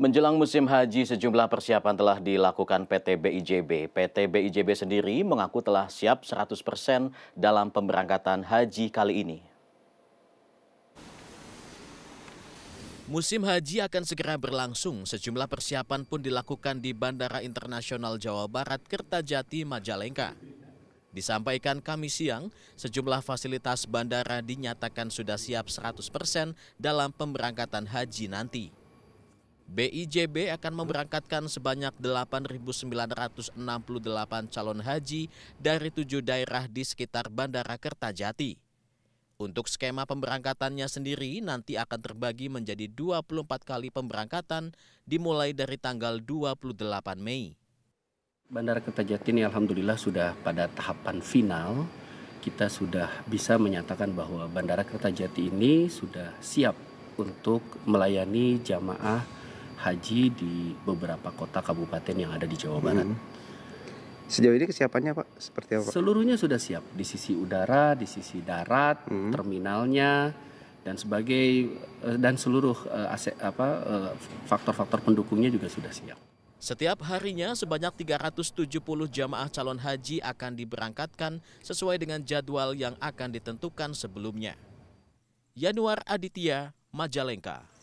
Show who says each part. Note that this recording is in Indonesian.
Speaker 1: Menjelang musim haji, sejumlah persiapan telah dilakukan PT BIJB. PT BIJB sendiri mengaku telah siap 100% dalam pemberangkatan haji kali ini. Musim haji akan segera berlangsung. Sejumlah persiapan pun dilakukan di Bandara Internasional Jawa Barat Kertajati, Majalengka. Disampaikan kami siang, sejumlah fasilitas bandara dinyatakan sudah siap 100% dalam pemberangkatan haji nanti. BIJB akan memberangkatkan sebanyak 8.968 calon haji dari tujuh daerah di sekitar Bandara Kertajati. Untuk skema pemberangkatannya sendiri nanti akan terbagi menjadi 24 kali pemberangkatan dimulai dari tanggal 28 Mei.
Speaker 2: Bandara Kertajati ini alhamdulillah sudah pada tahapan final. Kita sudah bisa menyatakan bahwa Bandara Kertajati ini sudah siap untuk melayani jamaah haji di beberapa kota kabupaten yang ada di Jawa hmm. Barat. Hmm. Sejauh ini kesiapannya Pak seperti apa? Seluruhnya sudah siap di sisi udara, di sisi darat, hmm.
Speaker 1: terminalnya dan sebagai eh, dan seluruh eh, aset, apa eh, faktor-faktor pendukungnya juga sudah siap. Setiap harinya sebanyak 370 jamaah calon haji akan diberangkatkan sesuai dengan jadwal yang akan ditentukan sebelumnya. Yanuar Aditya, Majalengka.